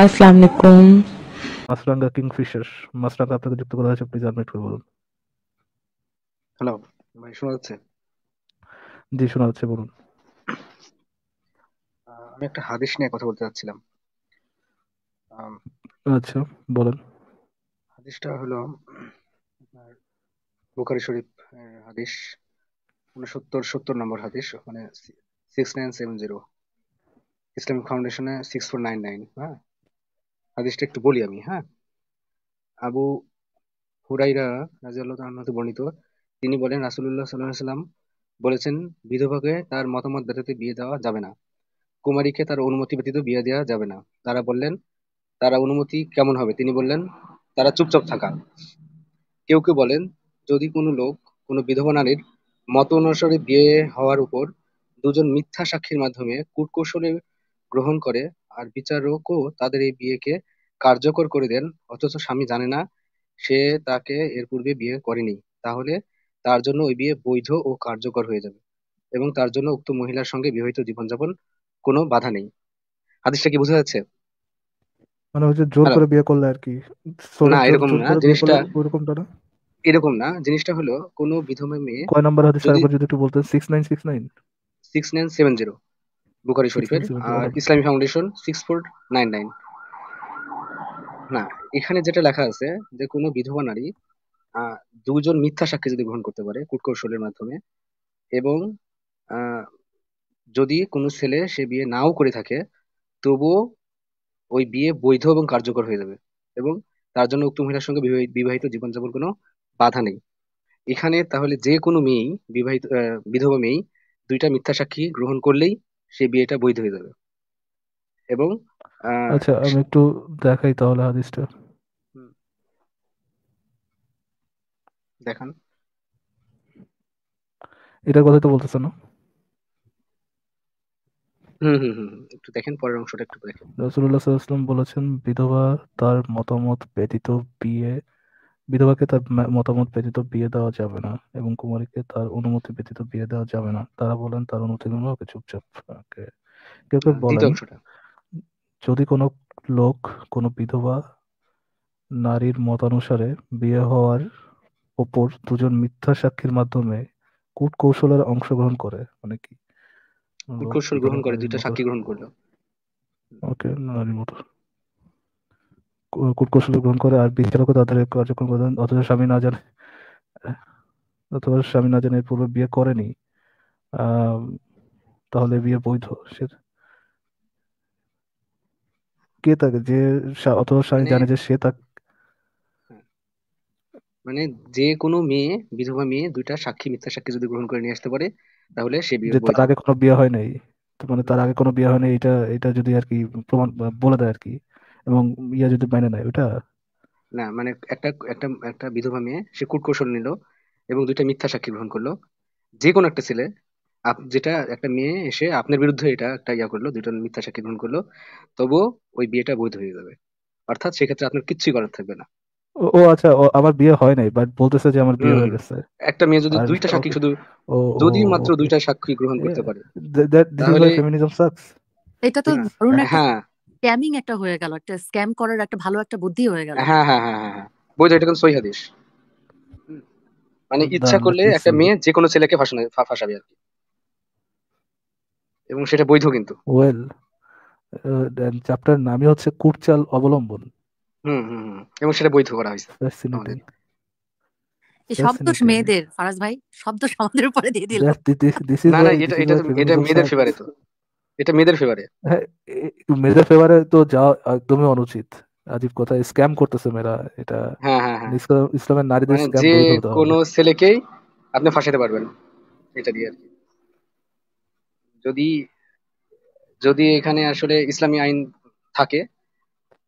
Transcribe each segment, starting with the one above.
আসসালামু আলাইকুম মাসরাঙ্গা কিংফিশার মাসরাঙ্গা আপনাকে যুক্ত করা হয়েছে প্লিজ আনমিউট করে বলুন হ্যালো ভাই শোনা যাচ্ছে জি শোনা যাচ্ছে বলুন আমি একটা হাদিস নিয়ে কথা বলতে চাচ্ছিলাম আচ্ছা বলেন হাদিসটা হলো আপনার শরীফ হাদিস উনসত্তর সত্তর নম্বর হাদিস মানে six nine seven zero Islamic ফাউন্ডেশনে সিক্স ফোর নাইন নাইন হ্যাঁ হাদিসটা একটু বলি আমি হ্যাঁ আবু হুরাইরা রাজিয়াল্লাহতে বর্ণিত তিনি বলেন রাসুল্লাহ সাল্লাহ সাল্লাম বলেছেন বিধবাকে তার মতামত ব্যতীত বিয়ে দেওয়া যাবে না কুমারীকে তার অনুমতি ব্যতীত বিয়ে দেওয়া যাবে না তারা বললেন তারা অনুমতি কেমন হবে তিনি বললেন তারা চুপচাপ থাকা কেউ কেউ বলেন যদি কোনো লোক কোনো বিধবা নারীর মত অনুসারে বিয়ে হওয়ার উপর দুজন মিথ্যা সাক্ষীর মাধ্যমে কুটকৌশলে গ্রহণ করে আর বিচারকও তাদের এই বিয়েকে কার্যকর করে দেন অথচ স্বামী জানে না সে তাকে এর পূর্বে বিয়ে করেনি তাহলে তার জন্য ওই বিয়ে বৈধ ও কার্যকর হয়ে যাবে এবং তার জন্য উক্ত মহিলার সঙ্গে বিবাহিত জীবনযাপন কোনো বাধা নেই হাদিসটা কি বোঝা যাচ্ছে মানে হচ্ছে জোর করে বিয়ে করলে আর কি না এরকম না জিনিসটা এরকমটা না এরকম না জিনিসটা হলো কোনো বিধবা মেয়ে কয় নাম্বার হাদিস যদি একটু বলতেন 6969 6970 বুখারি শরীফের আর ইসলামী foundation six four nine nine না এখানে যেটা লেখা আছে যে কোনো বিধবা নারী দুজন মিথ্যা সাক্ষী যদি গ্রহণ করতে পারে কুটকৌশলের মাধ্যমে এবং যদি কোনো ছেলে সে বিয়ে নাও করে থাকে তবুও ওই বিয়ে বৈধ এবং কার্যকর হয়ে যাবে এবং তার জন্য উক্ত মহিলার সঙ্গে বিবাহিত জীবনযাপন কোনো বাধা নেই এখানে তাহলে যে কোনো মেয়েই বিবাহিত বিধবা মেয়েই দুইটা মিথ্যা সাক্ষী গ্রহণ করলেই সেই বিয়েটা বৈধ হয়ে যাবে এবং আচ্ছা আমি একটু দেখাই তাহলে হাদিসটা দেখান এটার কথাই তো বলতেছ না হুম হুম একটু দেখেন পরের অংশটা একটু দেখেন রাসূলুল্লাহ বলেছেন বিধবা তার মতামত ব্যতীত বিয়ে বিধবাকে তার মতামত ব্যতীত বিয়ে দেওয়া যাবে না এবং কুমারীকে তার অনুমতি ব্যতীত বিয়ে দেওয়া যাবে না তারা বলেন তার অনুমতি গুলো ওকে চুপচাপ কেউ কেউ হ্যাঁ, বলেন যদি কোনো লোক কোনো বিধবা নারীর মতানুসারে বিয়ে হওয়ার ওপর দুজন মিথ্যা সাক্ষীর মাধ্যমে কূট কৌশলের অংশগ্রহণ করে মানে কি কূট কৌশল গ্রহণ করে দুইটা সাক্ষী গ্রহণ করলো ওকে নারীর মতো কূটকৌশল গ্রহণ করে আর বিচারকও তাদের কার্যক্রম প্রদান অথচ স্বামী না জানে অথবা স্বামী না জানে পূর্বে বিয়ে করেনি তাহলে বিয়ে বৈধ সে কে তাকে যে অথবা স্বামী মানে জানে যে সে তাকে মানে যে কোনো মেয়ে বিধবা মেয়ে দুইটা সাক্ষী মিথ্যা সাক্ষী যদি গ্রহণ করে নিয়ে আসতে পারে তাহলে সে বিয়ে তার আগে কোনো বিয়ে হয় নাই মানে তার আগে কোনো বিয়ে হয় নাই এটা এটা যদি আর কি প্রমাণ বলে দেয় আর কি এবং ইয়া যদি মানে নাই ওটা না মানে একটা একটা একটা বিধবা মেয়ে সে কুটকৌশল নিল এবং দুইটা মিথ্যা সাক্ষী গ্রহণ করলো যে কোনো একটা ছেলে যেটা একটা মেয়ে এসে আপনার বিরুদ্ধে এটা একটা ইয়া করলো দুইটা মিথ্যা সাক্ষী গ্রহণ করলো তবুও ওই বিয়েটা বৈধ হয়ে যাবে অর্থাৎ সেক্ষেত্রে আপনার কিচ্ছুই করার থাকবে না ও আচ্ছা আমার বিয়ে হয় নাই বাট বলতেছে যে আমার বিয়ে হয়ে গেছে একটা মেয়ে যদি দুইটা সাক্ষী শুধু যদি মাত্র দুইটা সাক্ষী গ্রহণ করতে পারে দ্যাট দিস এটা তো হ্যাঁ স্ক্যামিং একটা হয়ে গেল একটা স্ক্যাম করার একটা ভালো একটা বুদ্ধি হয়ে গেল হ্যাঁ হ্যাঁ হ্যাঁ হ্যাঁ, হ্যাঁ। বুঝলে এটা মানে ইচ্ছা করলে একটা মেয়ে যে কোনো ছেলেকে ফাঁসানো ফাঁসাবে আর কি এবং সেটা বৈধ কিন্তু ওয়েল চ্যাপ্টার নামই হচ্ছে কুটচাল অবলম্বন হুম হুম এবং সেটা বৈধ করা হয়েছে সব দোষ মেয়েদের ফারাজ ভাই শব্দ দোষ উপরে দিয়ে দিল না না এটা এটা এটা মেয়েদের ফেভারিট এটা মেয়েদের ফেভারে হ্যাঁ মেয়েদের ফেভারে তো যা একদমই অনুচিত আজীব কথা স্ক্যাম করতেছে মেয়েরা এটা হ্যাঁ হ্যাঁ, হ্যাঁ। ইসলামের নারীদের স্ক্যাম মানে যে কোনো ছেলেকেই আপনি ফাঁসাতে পারবেন এটা দিয়ে আর কি যদি যদি এখানে আসলে ইসলামী আইন থাকে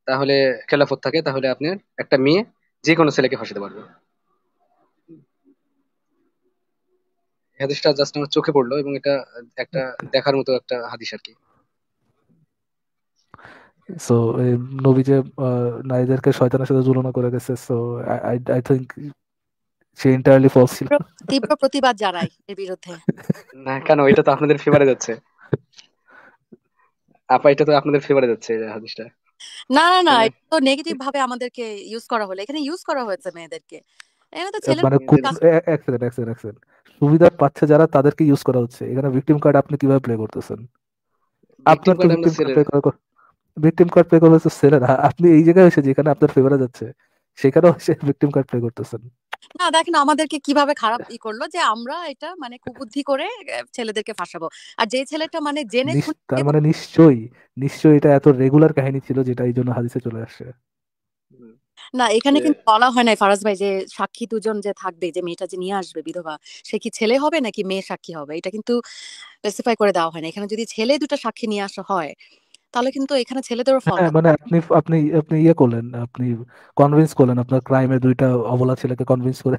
তাহলে খেলাফত থাকে তাহলে আপনি একটা মেয়ে যে কোনো ছেলেকে ফাঁসাতে পারবেন হাদিসটা জাস্ট আমার চোখে পড়লো এবং এটা একটা দেখার মতো একটা হাদিস আর কি সো নবী যে নারীদেরকে শয়তানের সাথে তুলনা করে গেছে সো আই আই থিংক সে এন্টায়ারলি ফলস ছিল তীব্র প্রতিবাদ জানাই এর বিরুদ্ধে না কেন এটা তো আপনাদের ফেভারে যাচ্ছে আপা এটা তো আপনাদের ফেভারে যাচ্ছে হাদিসটা না না না হ্যাঁ। তো নেগেটিভ ভাবে আমাদেরকে ইউজ করা হলো এখানে ইউজ করা হয়েছে মেয়েদেরকে এখানে সুবিধা পাচ্ছে যারা তাদেরকে ইউজ করা হচ্ছে এখানে ভিকটিম কার্ড আপনি কিভাবে প্লে করতেছেন আপনার ভিকটিম কার্ড প্লে আপনি এই জায়গায় এসে যেখানে আপনার যাচ্ছে সেখানেও ভিকটিম কার্ড প্লে করতেছেন না দেখেন আমাদেরকে কিভাবে খারাপ ই করলো যে আমরা এটা মানে কুবুদ্ধি করে ছেলেদেরকে ফাঁসাবো আর যে ছেলেটা মানে জেনে তার মানে নিশ্চয়ই নিশ্চয়ই এটা এত রেগুলার কাহিনী ছিল যেটা এই জন্য হাদিসে চলে আসছে না এখানে কিন্তু বলা হয় নাই ফারাজ ভাই যে সাক্ষী দুজন যে থাকবে যে মেয়েটা যে নিয়ে আসবে বিধবা সে কি ছেলে হবে নাকি মেয়ে সাক্ষী হবে এটা কিন্তু স্পেসিফাই করে দেওয়া হয় না এখানে যদি ছেলে দুটো সাক্ষী নিয়ে আসা হয় তাহলে কিন্তু এখানে ছেলেদেরও ফল হ্যাঁ মানে আপনি আপনি আপনি ইয়ে করলেন আপনি কনভিন্স করলেন আপনার ক্রাইমে দুইটা অবলা ছেলেকে কনভিন্স করে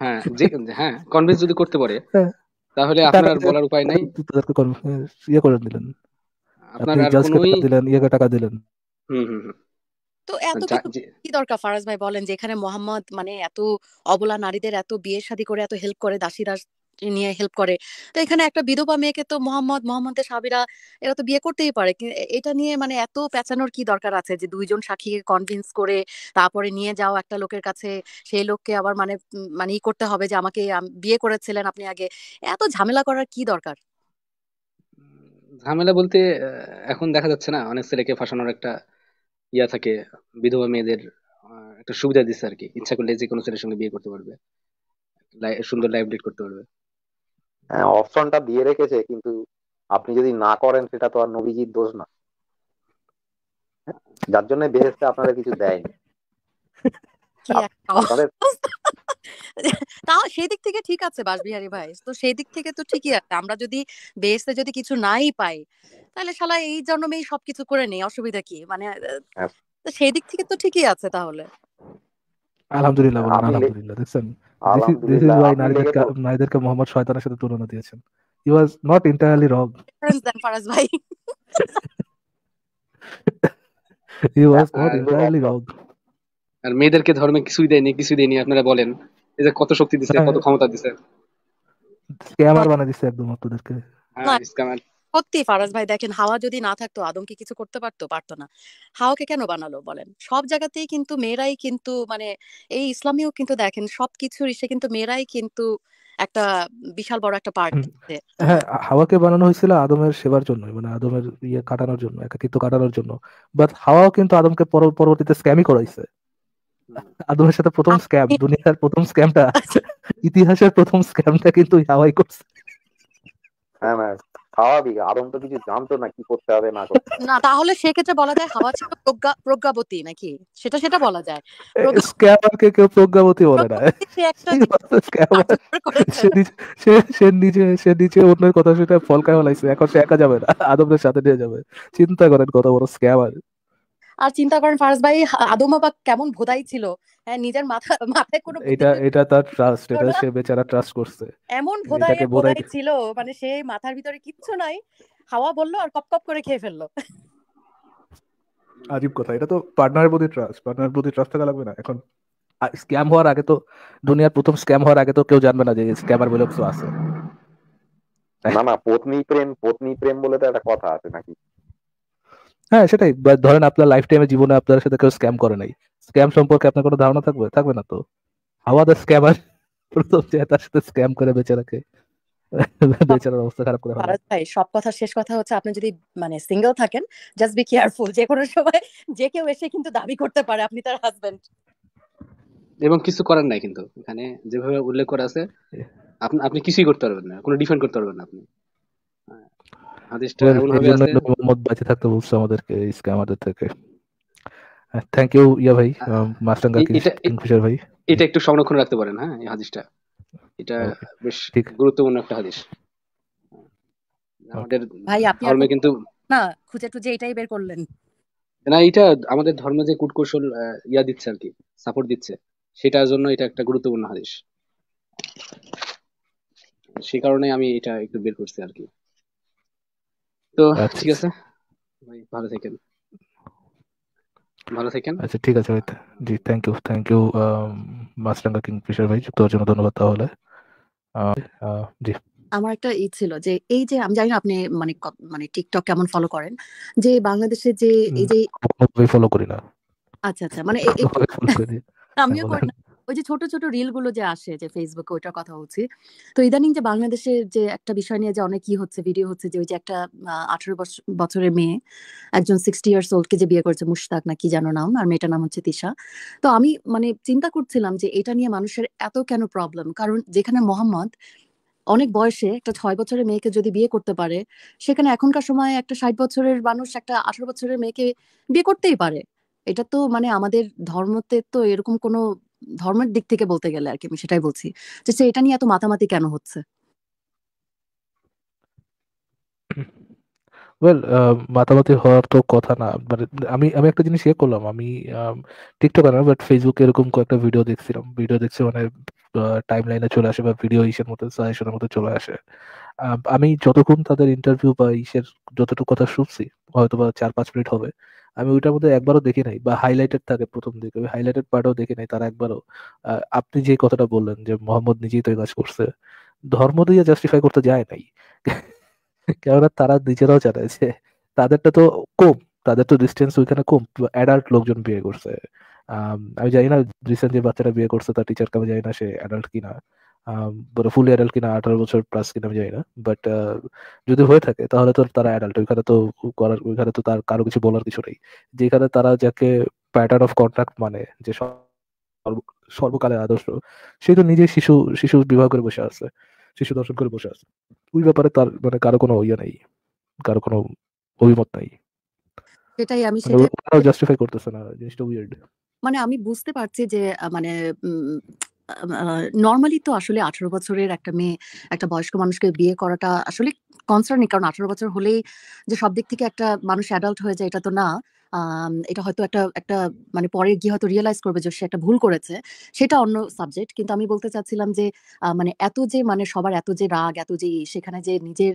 হ্যাঁ যে হ্যাঁ কনভিন্স যদি করতে পারে হ্যাঁ। তাহলে আপনার বলার উপায় নাই তাদেরকে ইয়ে করে দিলেন আপনার আর কোনোই দিলেন ইয়ে টাকা দিলেন হুম হুম তো এত কি দরকার ফারাজ ভাই বলেন যে এখানে মোহাম্মদ মানে এত অবলা নারীদের এত বিয়ে শাদী করে এত হেল্প করে দাসী দাস নিয়ে হেল্প করে তো এখানে একটা বিধবা মেয়েকে তো মোহাম্মদ মোহাম্মদের সাবিরা এরা তো বিয়ে করতেই পারে এটা নিয়ে মানে এত পেঁচানোর কি দরকার আছে যে দুইজন সাক্ষীকে কনভিন্স করে তারপরে নিয়ে যাও একটা লোকের কাছে সেই লোককে আবার মানে মানে ই করতে হবে যে আমাকে বিয়ে করেছিলেন আপনি আগে এত ঝামেলা করার কি দরকার ঝামেলা বলতে এখন দেখা যাচ্ছে না অনেক ছেলেকে ফাঁসানোর একটা ইয়া থাকে বিধবা মেয়েদের একটা সুবিধা দিচ্ছে আর কি ইচ্ছা করলে যে কোনো ছেলের সঙ্গে বিয়ে করতে পারবে সুন্দর লাইফ লিড করতে পারবে হ্যাঁ অপশনটা দিয়ে রেখেছে কিন্তু আপনি যদি না করেন সেটা তো আর নবীজির দোষ না যার জন্য বেহেস্তে আপনারা কিছু দেয়নি তাও সেই দিক থেকে ঠিক আছে বাসবিহারী ভাই তো সেই দিক থেকে তো ঠিকই আছে আমরা যদি বেসে যদি কিছু নাই পাই তাহলে শালা এই জন্মেই সবকিছু করে নেই অসুবিধা কি মানে হ্যাঁ। সেই দিক থেকে তো ঠিকই আছে তাহলে আলহামদুলিল্লাহ বলেন আলহামদুলিল্লাহ দেখছেন দিস ইজ ওয়াই নারীদেরকে নারীদেরকে মোহাম্মদ শয়তানের সাথে তুলনা দিয়েছেন he was not entirely wrong difference then Faraz ভাই হি ওয়াজ নট এন্টায়ারলি রং আর মেয়েদেরকে ধর্মে কিছুই দেয়নি কিছুই দেয়নি আপনারা বলেন এই যে কত শক্তি দিছে কত ক্ষমতা দিছে স্ক্যামার বানা দিছে একদম তোদেরকে হ্যাঁ, সত্যি ফারাজ ভাই দেখেন হাওয়া যদি না থাকতো আদম কি কিছু করতে পারতো পারতো না হাওয়াকে কেন বানালো বলেন সব জায়গাতেই কিন্তু মেয়েরাই কিন্তু মানে এই কিন্তু দেখেন সবকিছুর কিন্তু মেয়েরাই কিন্তু একটা বিশাল বড় একটা পার্ট হ্যাঁ হাওয়াকে বানানো হয়েছিল আদমের সেবার জন্য মানে আদমের ইয়ে কাটানোর জন্য একাকিত্ব কাটানোর জন্য বাট হাওয়াও কিন্তু আদমকে পরবর্তীতে স্ক্যামই করাইছে আদমের সাথে প্রথম স্ক্যাম দুনিয়ার প্রথম স্ক্যামটা ইতিহাসের প্রথম স্ক্যামটা কিন্তু হাওয়াই করছে হ্যাঁ ম্যাম স্বাভাবিক আদম তো কিছু জানতো না কি করতে হবে না না তাহলে সেক্ষেত্রে বলা যায় হাওয়া ছিল প্রজ্ঞাবতী নাকি সেটা সেটা বলা যায় কে কেউ প্রজ্ঞাপতি বলে না সে নিজে সে নিজে অন্যের কথা সেটা ফলকায় হলাইছে এখন সে একা যাবে না আদমের সাথে নিয়ে যাবে চিন্তা করেন কত বড় স্ক্যামার আর চিন্তা করেন ফারাজ ভাই আদমাবাক কেমন ভোদাই ছিল হ্যাঁ নিজের মাথা মাথায় কোনো এটা এটা তার ট্রাস্ট এটা সে বেচারা ট্রাস্ট করছে এমন ভোদাই ভোদাই ছিল মানে সে মাথার ভিতরে কিচ্ছু নাই হাওয়া বললো আর কপ কপ করে খেয়ে ফেললো আজীব কথা এটা তো পার্টনারের প্রতি ট্রাস্ট পার্টনারের প্রতি ট্রাস্ট থাকা লাগবে না এখন স্ক্যাম হওয়ার আগে তো দুনিয়ার প্রথম স্ক্যাম হওয়ার আগে তো কেউ জানবে না যে স্ক্যামার বলে কিছু আছে না না পত্নী প্রেম পত্নী প্রেম বলে তো একটা কথা আছে নাকি হ্যাঁ সেটাই ধরেন আপনার লাইফ টাইমে জীবনে আপনার সাথে কেউ স্ক্যাম করে নাই স্ক্যাম সম্পর্কে আপনার কোনো ধারণা থাকবে থাকবে না তো হাওয়া স্ক্যামার প্রথম যে তার সাথে স্ক্যাম করে বেচারাকে বেচারার অবস্থা খারাপ করে ভারত ভাই সব কথা শেষ কথা হচ্ছে আপনি যদি মানে সিঙ্গেল থাকেন জাস্ট বি কেয়ারফুল যে কোনো সময় যে কেউ এসে কিন্তু দাবি করতে পারে আপনি তার হাজবেন্ড এবং কিছু করার নাই কিন্তু এখানে যেভাবে উল্লেখ করা আছে আপনি কিছুই করতে পারবেন না কোনো ডিফেন্ড করতে পারবেন না আপনি হাদিসটা বাঁচে থাকতে বলছে আমাদেরকে স্ক্যামারদের থেকে থ্যাংক ইউ ইয়া ভাই মাস্টাঙ্গা কিংফিশার ভাই এটা একটু সংরক্ষণ রাখতে পারেন হ্যাঁ এই হাদিসটা এটা বেশ গুরুত্বপূর্ণ একটা হাদিস আমাদের ভাই আপনি ধর্মে কিন্তু না খুঁজে টুজে এটাই বের করলেন না এটা আমাদের ধর্মে যে কূটকৌশল ইয়া দিচ্ছে আর কি সাপোর্ট দিচ্ছে সেটার জন্য এটা একটা গুরুত্বপূর্ণ হাদিস সে কারণে আমি এটা একটু বের করছি আর কি তো আচ্ছা, ঠিক আচ্ছা। আছে ভাই ভালো থাকেন ভালো থাকেন আচ্ছা ঠিক আছে ভাই জি থ্যাংক ইউ থ্যাংক ইউ মাছরাঙ্গা কিং ফিশার ভাই যুক্ত হওয়ার জন্য ধন্যবাদ তাহলে জি আমার একটা ই ছিল যে এই যে আমি জানি না আপনি মানে মানে টিকটক কেমন ফলো করেন যে বাংলাদেশে যে এই যে ফলো করি না আচ্ছা আচ্ছা মানে আমিও হ্যাঁ, করি না ওই যে ছোট ছোট রিল গুলো যে আসে যে ফেসবুকে ওইটার কথা হচ্ছে তো ইদানিং যে বাংলাদেশের যে একটা বিষয় নিয়ে যে অনেক কি হচ্ছে ভিডিও হচ্ছে যে ওই যে একটা আঠারো বছরের মেয়ে একজন সিক্সটি ইয়ার্স ওল্ডকে যে বিয়ে করেছে মুশতাক না কি যেন নাম আর মেয়েটার নাম হচ্ছে তিশা তো আমি মানে চিন্তা করছিলাম যে এটা নিয়ে মানুষের এত কেন প্রবলেম কারণ যেখানে মোহাম্মদ অনেক বয়সে একটা ছয় বছরের মেয়েকে যদি বিয়ে করতে পারে সেখানে এখনকার সময় একটা ষাট বছরের মানুষ একটা আঠারো বছরের মেয়েকে বিয়ে করতেই পারে এটা তো মানে আমাদের ধর্মতে তো এরকম কোনো ধর্মের দিক থেকে বলতে গেলে আর কি আমি সেটাই বলছি যে এটা নিয়ে এত মাতামাতি কেন হচ্ছে ওয়েল মাতামাতি হওয়ার তো কথা না মানে আমি আমি একটা জিনিস ইয়ে করলাম আমি টিকটক না বাট ফেসবুকে এরকম কয়েকটা ভিডিও দেখছিলাম ভিডিও দেখছি মানে টাইম লাইনে চলে আসে বা ভিডিও ইসের মতো সাজেশনের মতো চলে আসে আমি যতক্ষণ তাদের ইন্টারভিউ বা ইসের যতটুকু কথা শুনছি হয়তো বা চার পাঁচ মিনিট হবে আমি ওইটার মধ্যে একবারও দেখি নাই বা হাইলাইটেড থাকে প্রথম দিকে ওই হাইলাইটেড পার্টও দেখি নাই তারা একবারও আপনি যে কথাটা বললেন যে মোহাম্মদ নিজেই তো কাজ করছে ধর্ম দিয়ে জাস্টিফাই করতে যায় নাই কেননা তারা নিজেরাও জানে যে তাদেরটা তো কম তাদের তো ডিস্টেন্স ওইখানে কম অ্যাডাল্ট লোকজন বিয়ে করছে আমি জানি না রিসেন্ট যে বাচ্চাটা বিয়ে করছে তার টিচারকে আমি জানি না সে অ্যাডাল্ট কিনা ফুল অ্যাডাল্ট কিনা আঠারো বছর প্লাস কিনা আমি জানি না বাট যদি হয়ে থাকে তাহলে তো তারা অ্যাডাল্ট ওইখানে তো করার ওইখানে তো তার কারো কিছু বলার কিছু নেই যেখানে তারা যাকে প্যাটার্ন অফ কন্ট্রাক্ট মানে যে সর্বকালের আদর্শ সে তো নিজে শিশু শিশু বিবাহ করে বসে আছে শিশু দর্শন করে বসে আছে ওই ব্যাপারে তার মানে কারো কোনো ইয়ে নেই কারো কোনো অভিমত নাই সেটাই আমি মানে সেটা জাস্টিফাই করতেছে না জিনিসটা উইয়ার্ড মানে আমি বুঝতে পারছি যে মানে নর্মালি তো আসলে আঠারো বছরের একটা মেয়ে একটা বয়স্ক মানুষকে বিয়ে করাটা আসলে কনসার্নই কারণ আঠারো বছর হলেই যে সব দিক থেকে একটা মানুষ অ্যাডাল্ট হয়ে যায় এটা তো না এটা হয়তো একটা একটা মানে পরে গিয়ে হয়তো রিয়েলাইজ করবে যে সে একটা ভুল করেছে সেটা অন্য সাবজেক্ট কিন্তু আমি বলতে চাচ্ছিলাম যে মানে এত যে মানে সবার এত যে রাগ এত যে ইয়ে, সেখানে যে নিজের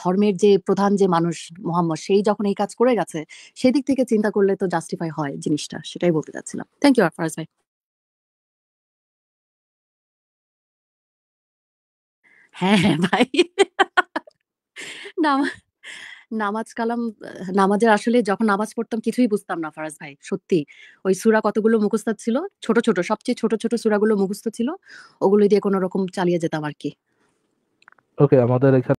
ধর্মের যে প্রধান যে মানুষ মোহাম্মদ সেই যখন এই কাজ করে গেছে সেদিক থেকে চিন্তা করলে তো জাস্টিফাই হয় জিনিসটা সেটাই বলতে চাচ্ছিলাম থ্যাংক ইউ আরফারাজ ভাই হ্যাঁ হ্যাঁ ভাই নাম নামাজ কালাম নামাজের আসলে যখন নামাজ পড়তাম কিছুই বুঝতাম না ফারাজ ভাই সত্যি ওই সুরা কতগুলো মুখস্ত ছিল ছোট ছোট সবচেয়ে ছোট ছোট সুরাগুলো মুখস্ত ছিল ওগুলো দিয়ে কোনো রকম চালিয়ে যেতাম আর কি ওকে আমাদের এখানে